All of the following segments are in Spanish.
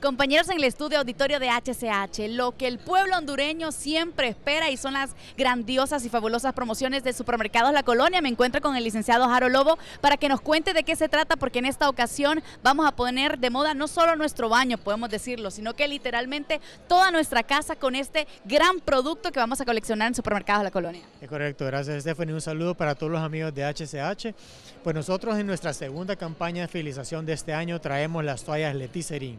Compañeros en el estudio auditorio de HCH, lo que el pueblo hondureño siempre espera y son las grandiosas y fabulosas promociones de Supermercados La Colonia. Me encuentro con el licenciado Jaro Lobo para que nos cuente de qué se trata, porque en esta ocasión vamos a poner de moda no solo nuestro baño, podemos decirlo, sino que literalmente toda nuestra casa con este gran producto que vamos a coleccionar en Supermercados La Colonia. Es correcto, gracias Stephanie. Un saludo para todos los amigos de HCH. Pues nosotros en nuestra segunda campaña de fidelización de este año traemos las toallas Leticerín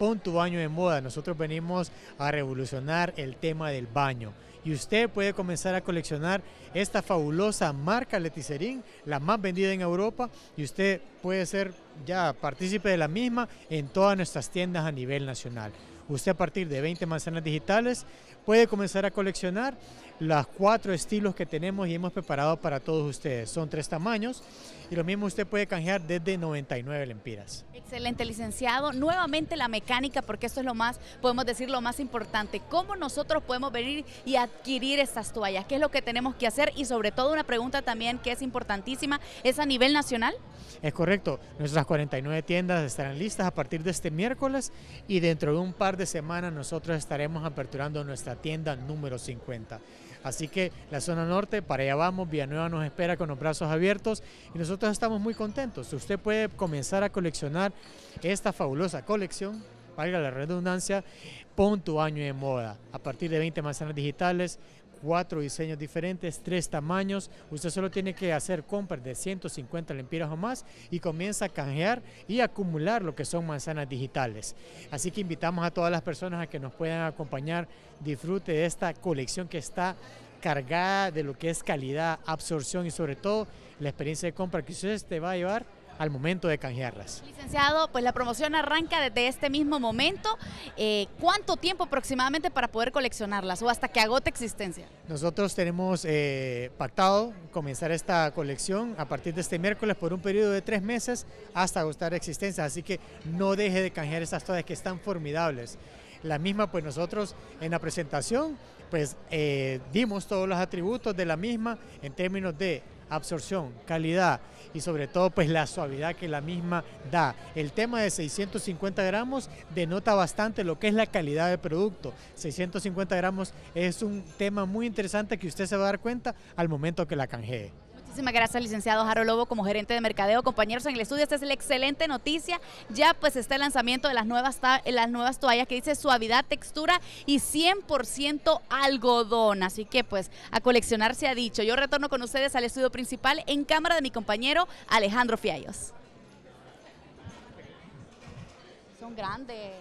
pon tu baño de moda. Nosotros venimos a revolucionar el tema del baño. Y usted puede comenzar a coleccionar esta fabulosa marca Leticerín, la más vendida en Europa. Y usted puede ser ya partícipe de la misma en todas nuestras tiendas a nivel nacional. Usted a partir de 20 manzanas digitales puede comenzar a coleccionar los cuatro estilos que tenemos y hemos preparado para todos ustedes. Son tres tamaños y lo mismo usted puede canjear desde 99 lempiras. Excelente, licenciado. Nuevamente la mecánica, porque esto es lo más, podemos decir, lo más importante. ¿Cómo nosotros podemos venir y adquirir estas toallas? ¿Qué es lo que tenemos que hacer? Y sobre todo una pregunta también que es importantísima, ¿es a nivel nacional? Es correcto. Nuestras 49 tiendas estarán listas a partir de este miércoles y dentro de un par de semanas nosotros estaremos aperturando nuestra tienda número 50. Así que la zona norte, para allá vamos, Villanueva nos espera con los brazos abiertos y nosotros estamos muy contentos. si Usted puede comenzar a coleccionar esta fabulosa colección, valga la redundancia, pon tu año de moda. A partir de 20 manzanas digitales, cuatro diseños diferentes, tres tamaños. Usted solo tiene que hacer compras de 150 lempiras o más y comienza a canjear y acumular lo que son manzanas digitales. Así que invitamos a todas las personas a que nos puedan acompañar. Disfrute de esta colección que está cargada de lo que es calidad, absorción y sobre todo la experiencia de compra que usted te va a llevar al momento de canjearlas. Licenciado, pues la promoción arranca desde este mismo momento. Eh, ¿Cuánto tiempo aproximadamente para poder coleccionarlas o hasta que agote existencia? Nosotros tenemos eh, pactado comenzar esta colección a partir de este miércoles por un periodo de tres meses hasta agotar existencia, así que no deje de canjear estas todas que están formidables. La misma, pues nosotros en la presentación, pues eh, dimos todos los atributos de la misma en términos de absorción, calidad y sobre todo pues la suavidad que la misma da. El tema de 650 gramos denota bastante lo que es la calidad del producto. 650 gramos es un tema muy interesante que usted se va a dar cuenta al momento que la canjee. Muchísimas gracias, licenciado Jaro Lobo, como gerente de mercadeo. Compañeros en el estudio, esta es la excelente noticia. Ya pues está el lanzamiento de las nuevas, eh, las nuevas toallas que dice suavidad, textura y 100% algodón. Así que pues a coleccionar se ha dicho. Yo retorno con ustedes al estudio principal en cámara de mi compañero Alejandro Fiallos. Son grandes.